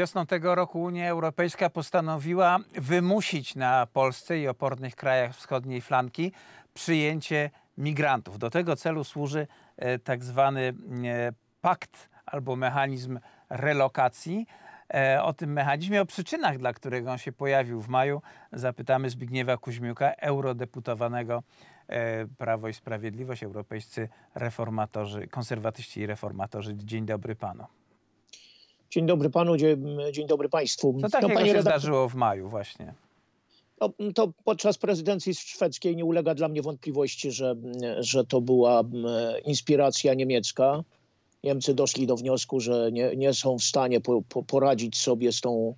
Wiosną tego roku Unia Europejska postanowiła wymusić na Polsce i opornych krajach wschodniej flanki przyjęcie migrantów. Do tego celu służy e, tak zwany e, pakt albo mechanizm relokacji. E, o tym mechanizmie, o przyczynach, dla którego on się pojawił w maju, zapytamy Zbigniewa Kuźmiuka, eurodeputowanego Prawo i Sprawiedliwość, europejscy reformatorzy, konserwatyści i reformatorzy. Dzień dobry panu. Dzień dobry panu, dzień dobry państwu. Co takiego no, tak, no panie się redaktor... zdarzyło w maju właśnie? To, no, to, podczas prezydencji szwedzkiej nie ulega dla mnie wątpliwości, że, że to była inspiracja niemiecka. Niemcy doszli do wniosku, że nie, nie są w stanie po, po, poradzić sobie z tą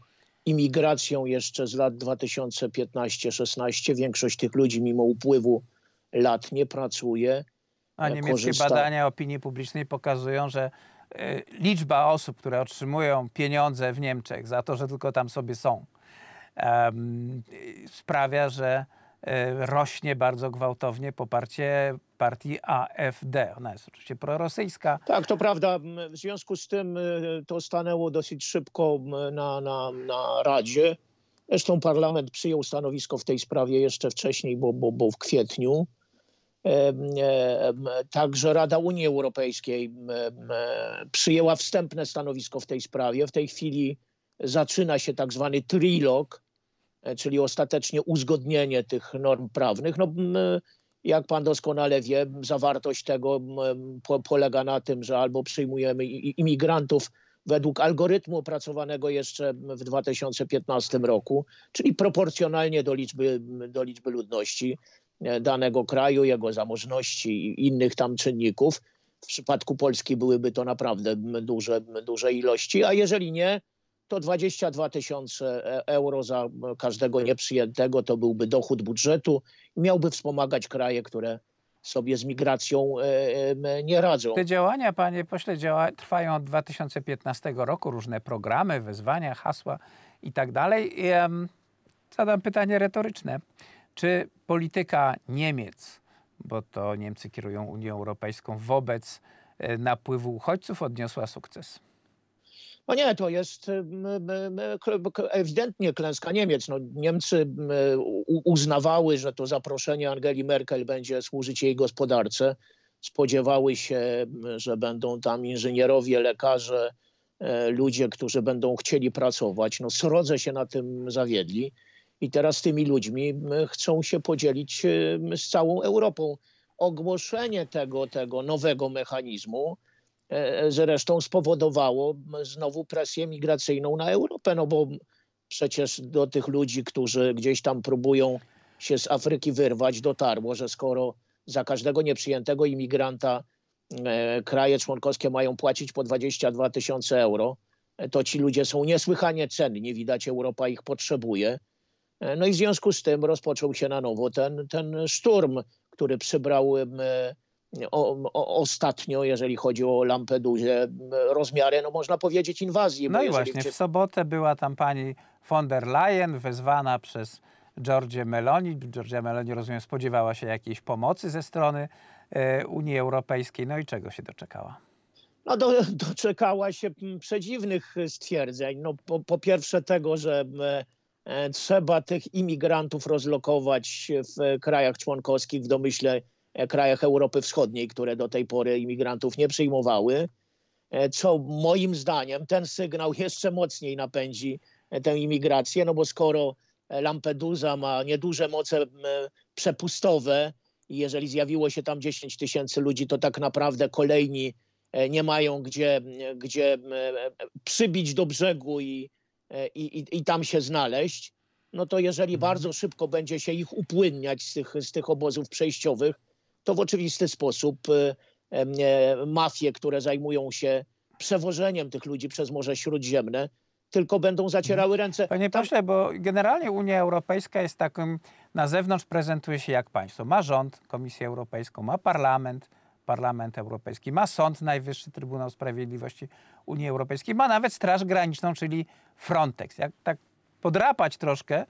imigracją jeszcze z lat 2015-16. Większość tych ludzi mimo upływu lat nie pracuje. A e, niemieckie korzysta... badania opinii publicznej pokazują, że E, liczba osób, które otrzymują pieniądze w Niemczech za to, że tylko tam sobie są, sprawia, że e, rośnie bardzo gwałtownie poparcie partii AFD. Ona jest oczywiście prorosyjska. Tak, to prawda. W związku z tym e, to stanęło dosyć szybko na, na, na Radzie. Zresztą parlament przyjął stanowisko w tej sprawie jeszcze wcześniej, bo, bo, bo w kwietniu. Także Rada Unii Europejskiej przyjęła wstępne stanowisko w tej sprawie. W tej chwili zaczyna się tak zwany trilog, e, czyli ostatecznie uzgodnienie tych norm prawnych. No, jak pan doskonale wie, zawartość tego polega na tym, że albo przyjmujemy imigrantów według algorytmu opracowanego jeszcze w 2015 roku, czyli proporcjonalnie do liczby, do liczby ludności, E, danego kraju, jego zamożności i innych tam czynników. W przypadku Polski byłyby to naprawdę duże, duże ilości, a jeżeli nie, to 22 tysiące e, euro za każdego nieprzyjętego to byłby dochód budżetu i miałby wspomagać kraje, które sobie z migracją e, nie radzą. Te działania, panie pośle, działa, trwają od 2015 roku, różne programy, wezwania, hasła i tak dalej. Zadam pytanie retoryczne. Czy polityka Niemiec, bo to Niemcy kierują Unią Europejską wobec e, napływu uchodźców, odniosła sukces? No nie, to jest ewidentnie klęska Niemiec. No, Niemcy uznawały, że to zaproszenie Angeli Merkel będzie służyć jej gospodarce. Spodziewały się, że będą tam inżynierowie, lekarze, e, ludzie, którzy będą chcieli pracować. No srodze się na tym zawiedli. I teraz tymi ludźmi chcą się podzielić y, z całą Europą. Ogłoszenie tego, tego nowego mechanizmu e, e, zresztą spowodowało znowu presję migracyjną na Europę, no bo przecież do tych ludzi, którzy gdzieś tam próbują się z Afryki wyrwać, dotarło, że skoro za każdego nieprzyjętego imigranta e, kraje członkowskie mają płacić po 22 tysiące euro, to ci ludzie są niesłychanie cenni, widać Europa ich potrzebuje E, no i w związku z tym rozpoczął się na nowo ten, ten szturm, który przybrał e, o, o, ostatnio, jeżeli chodzi o Lampedusę, rozmiary, no można powiedzieć, inwazji. No i właśnie, w sobotę była tam pani von der Leyen wezwana przez Giorgio Meloni. Giorgia Meloni, rozumiem, spodziewała się jakiejś pomocy ze strony e, Unii Europejskiej. No i czego się doczekała? No do, doczekała się przedziwnych stwierdzeń. No po, po pierwsze tego, że... E, trzeba tych imigrantów rozlokować w krajach członkowskich, w domyśle e, krajach Europy Wschodniej, które do tej pory imigrantów nie przyjmowały, e, co moim zdaniem ten sygnał jeszcze mocniej napędzi tę imigrację, no bo skoro Lampedusa ma nieduże moce przepustowe i jeżeli zjawiło się tam 10 tysięcy ludzi, to tak naprawdę kolejni nie mają gdzie, gdzie przybić do brzegu i E, i, i, i tam się znaleźć, no to jeżeli mhm. bardzo szybko będzie się ich upłynniać z tych, z tych obozów przejściowych, to w oczywisty sposób e, e, mafie, które zajmują się przewożeniem tych ludzi przez Morze Śródziemne, tylko będą zacierały mhm. ręce. Panie Tam... pośle, bo generalnie Unia Europejska jest takim, na zewnątrz prezentuje się jak państwo. Ma rząd, Komisję Europejską, ma parlament, Parlament Europejski, ma Sąd Najwyższy, Trybunał Sprawiedliwości Unii Europejskiej, ma nawet Straż Graniczną, czyli Frontex. Jak tak podrapać troszkę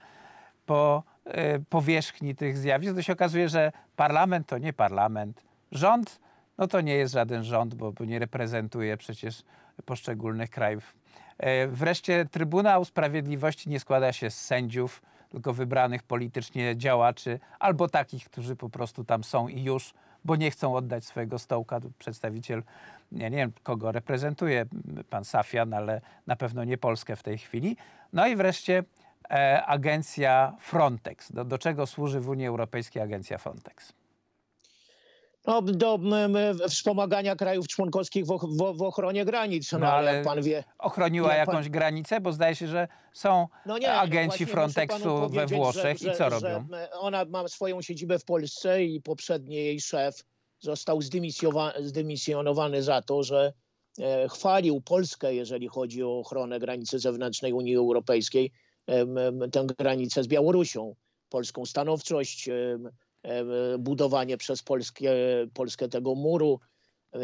po y, powierzchni tych zjawisk, to się okazuje, że parlament to nie parlament, rząd no to nie jest żaden rząd, bo, bo nie reprezentuje przecież poszczególnych krajów. E, wreszcie Trybunał Sprawiedliwości nie składa się z sędziów, tylko wybranych politycznie działaczy albo takich, którzy po prostu tam są i już bo nie chcą oddać swojego stołka. Przedstawiciel, ja nie wiem kogo reprezentuje pan Safian, ale na pewno nie Polskę w tej chwili. No i wreszcie e, agencja Frontex. Do, do czego służy w Unii Europejskiej agencja Frontex? do, do, wspomagania krajów członkowskich w, w, w ochronie granic. No, no ale jak pan wie. Ochroniła pan... jakąś granicę, bo zdaje się, że są no nie, agenci Frontexu we Włoszech że, i co robią? Ona ma swoją siedzibę w Polsce i poprzedni jej szef został zdymisjonowany za to, że e, chwalił Polskę, jeżeli chodzi o ochronę granicy zewnętrznej Unii Europejskiej, e, tę granicę z Białorusią, polską stanowczość. E, budowanie przez Polskę, Polskę tego muru,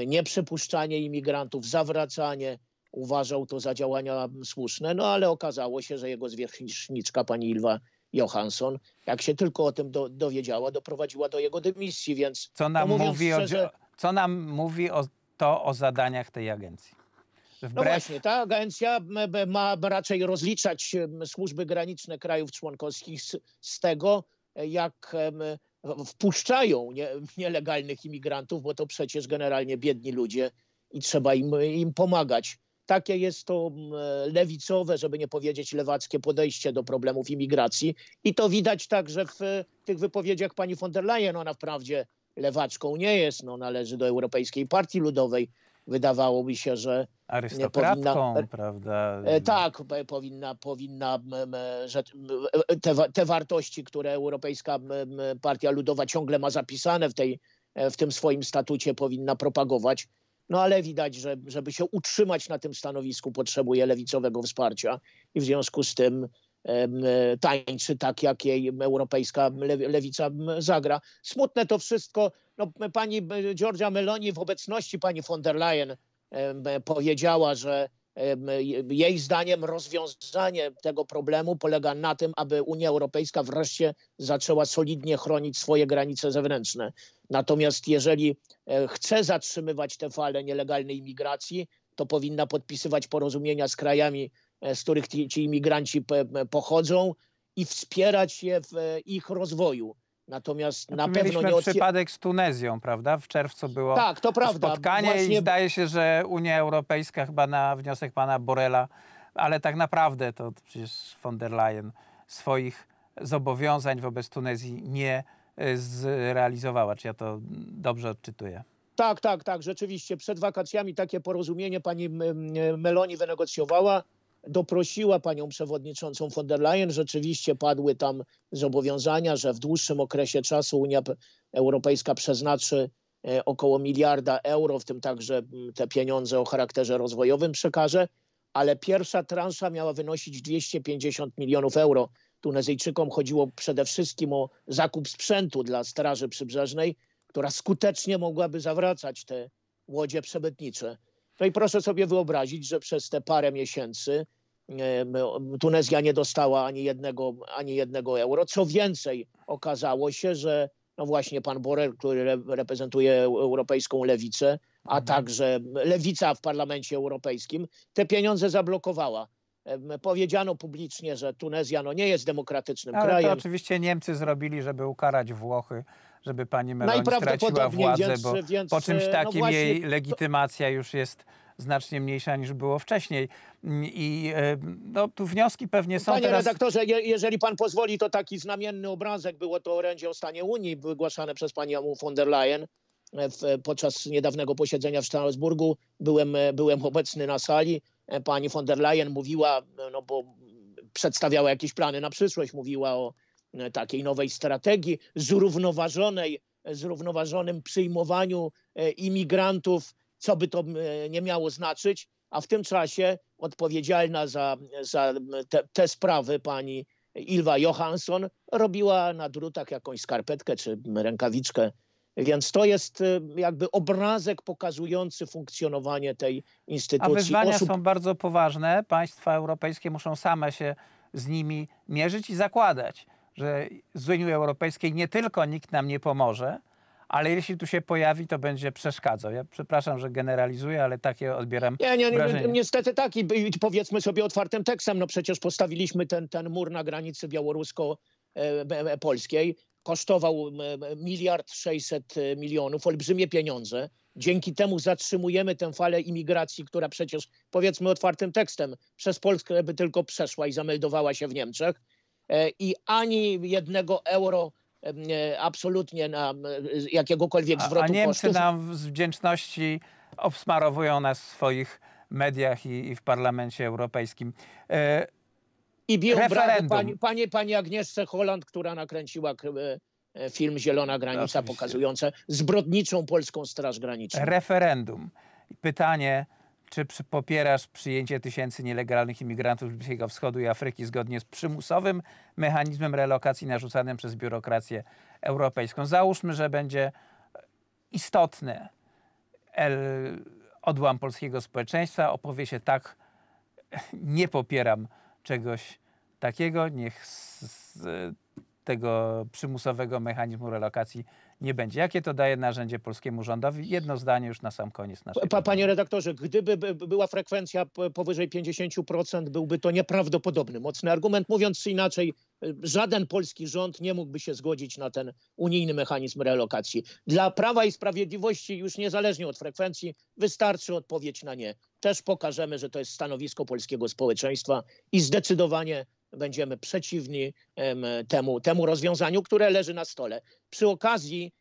nieprzypuszczanie imigrantów, zawracanie. Uważał to za działania słuszne, no ale okazało się, że jego zwierzchniczka pani Ilwa Johansson, jak się tylko o tym do, dowiedziała, doprowadziła do jego dymisji, więc... Co nam, no mówi, szczerze, o, co nam mówi o, to o zadaniach tej agencji? Wbrew... No właśnie, ta agencja ma raczej rozliczać służby graniczne krajów członkowskich z, z tego, jak wpuszczają nie, nielegalnych imigrantów, bo to przecież generalnie biedni ludzie i trzeba im, im pomagać. Takie jest to mm, lewicowe, żeby nie powiedzieć lewackie podejście do problemów imigracji. I to widać także w tych wypowiedziach pani von der Leyen. Ona wprawdzie lewacką nie jest, no, należy do Europejskiej Partii Ludowej, wydawało mi się, że arystokratką, powinna, e, prawda? E, tak, e, powinna, powinna że te, te wartości, które Europejska Partia Ludowa ciągle ma zapisane w, tej, w tym swoim statucie, powinna propagować. No ale widać, że żeby się utrzymać na tym stanowisku, potrzebuje lewicowego wsparcia i w związku z tym E, tańczy tak, jak jej europejska lewica zagra. Smutne to wszystko. No, pani Giorgia Meloni w obecności pani von der Leyen e, powiedziała, że e, jej zdaniem rozwiązanie tego problemu polega na tym, aby Unia Europejska wreszcie zaczęła solidnie chronić swoje granice zewnętrzne. Natomiast jeżeli chce zatrzymywać tę falę nielegalnej imigracji, to powinna podpisywać porozumienia z krajami E, z których ci, ci imigranci pochodzą i wspierać je w e, ich rozwoju. Natomiast no, na pewno nie otwier- przypadek z Tunezją, prawda? W czerwcu było tak, to prawda. spotkanie Właśnie... i zdaje się, że Unia Europejska chyba na wniosek pana Borela, ale tak naprawdę to przecież von der Leyen swoich zobowiązań wobec Tunezji nie e, zrealizowała. Czy ja to dobrze odczytuję? Tak, tak, tak. Rzeczywiście przed wakacjami takie porozumienie pani Meloni wynegocjowała doprosiła panią przewodniczącą von der Leyen. Rzeczywiście padły tam zobowiązania, że w dłuższym okresie czasu Unia Europejska przeznaczy e, około miliarda euro, w tym także mm, te pieniądze o charakterze rozwojowym przekaże, ale pierwsza transza miała wynosić 250 milionów euro. Tunezyjczykom chodziło przede wszystkim o zakup sprzętu dla Straży Przybrzeżnej, która skutecznie mogłaby zawracać te łodzie przemytnicze. No i proszę sobie wyobrazić, że przez te parę miesięcy Tunezja nie dostała ani jednego, ani jednego euro. Co więcej, okazało się, że no właśnie pan Borrell, który reprezentuje europejską lewicę, a mhm. także lewica w parlamencie europejskim, te pieniądze zablokowała powiedziano publicznie, że Tunezja no, nie jest demokratycznym Ale krajem. To oczywiście Niemcy zrobili, żeby ukarać Włochy, żeby pani Meloni straciła władzę, więc, bo więc, po czymś e, no takim no właśnie, jej legitymacja to... już jest znacznie mniejsza niż było wcześniej. Mm, I e, no, tu wnioski pewnie są Panie teraz... redaktorze, je, jeżeli pan pozwoli, to taki znamienny obrazek było to orędzie o stanie Unii wygłaszane przez panią von der Leyen e, w, podczas niedawnego posiedzenia w Strasburgu. Byłem, byłem obecny na sali pani von der Leyen mówiła, no bo przedstawiała jakieś plany na przyszłość, mówiła o e, takiej nowej strategii zrównoważonej, e, zrównoważonym przyjmowaniu e, imigrantów, co by to nie miało znaczyć, a w tym czasie odpowiedzialna za, za te, te sprawy pani Ilva Johansson robiła na drutach jakąś skarpetkę czy rękawiczkę więc to jest y, jakby obrazek pokazujący funkcjonowanie tej instytucji. A wyzwania osób... są bardzo poważne. Państwa europejskie muszą same się z nimi mierzyć i zakładać, że z Unii Europejskiej nie tylko nikt nam nie pomoże, ale jeśli tu się pojawi, to będzie przeszkadzał. Ja przepraszam, że generalizuję, ale takie odbieram nie, nie, nie, Niestety tak i powiedzmy sobie otwartym tekstem, no przecież postawiliśmy ten, ten mur na granicy białorusko e, e, e, polskiej kosztował miliard sześćset e, milionów, olbrzymie pieniądze. Dzięki temu zatrzymujemy tę falę imigracji, która przecież, powiedzmy otwartym tekstem, przez Polskę by tylko przeszła i zameldowała się w Niemczech. E, I ani jednego euro e, absolutnie na jakiegokolwiek zwrotu kosztów. A Niemcy kosztów. nam z wdzięczności obsmarowują nas w swoich mediach i, i w parlamencie europejskim. I biją brawo pani, panie, pani Agnieszce Holland, która nakręciła e, e, film Zielona Granica Oczywiście. pokazujące zbrodniczą polską Straż Graniczną. Referendum. Pytanie, czy popierasz przyjęcie tysięcy nielegalnych imigrantów z Bliskiego Wschodu i Afryki zgodnie z przymusowym mechanizmem relokacji narzucanym przez biurokrację europejską? Załóżmy, że będzie istotny odłam polskiego społeczeństwa, opowie się tak, nie popieram czegoś takiego, niech z, z, tego przymusowego mechanizmu relokacji nie będzie. Jakie to daje narzędzie polskiemu rządowi? Jedno zdanie już na sam koniec. Pa, panie redaktorze, gdyby była frekwencja powyżej 50%, byłby to nieprawdopodobny mocny argument. Mówiąc inaczej, y, żaden polski rząd nie mógłby się zgodzić na ten unijny mechanizm relokacji. Dla Prawa i Sprawiedliwości już niezależnie od frekwencji wystarczy odpowiedź na nie. Też pokażemy, że to jest stanowisko polskiego społeczeństwa i zdecydowanie będziemy przeciwni temu, temu rozwiązaniu, które leży na stole. Przy okazji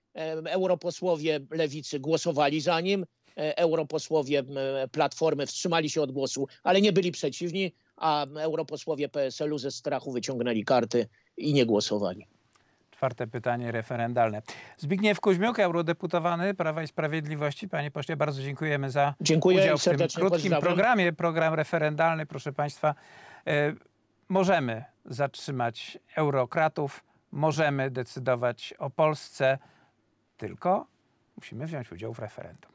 europosłowie lewicy głosowali za nim, e, europosłowie Platformy wstrzymali się od głosu, ale nie byli przeciwni, a europosłowie PSL-u ze strachu wyciągnęli karty i nie głosowali. Czwarte pytanie referendalne. Zbigniew Kuźmiuk, eurodeputowany Prawa i Sprawiedliwości. Panie pośle, bardzo dziękujemy za Dziękuję udział w tym krótkim pozdrawiam. programie. Program referendalny, proszę państwa. E, Możemy zatrzymać eurokratów, możemy decydować o Polsce, tylko musimy wziąć udział w referendum.